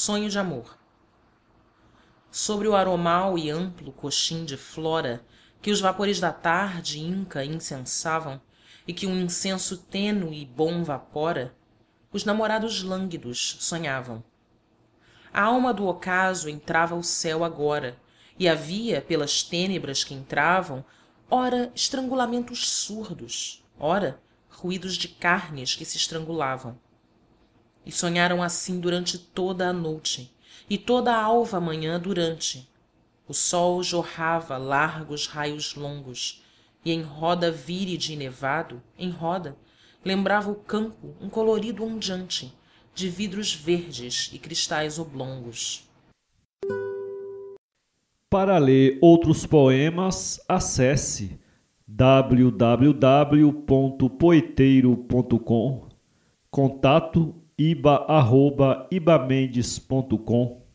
sonho de amor sobre o aromal e amplo coxim de flora que os vapores da tarde inca incensavam e que um incenso tênue e bom vapora os namorados lânguidos sonhavam a alma do ocaso entrava ao céu agora e havia pelas tênebras que entravam ora estrangulamentos surdos ora ruídos de carnes que se estrangulavam e sonharam assim durante toda a noute e toda a alva manhã durante o sol jorrava largos raios longos e em roda víride e nevado em roda lembrava o campo um colorido ondeante de vidros verdes e cristais oblongos para ler outros poemas acesse www.poeteiro.com contato iba@ibamendes.com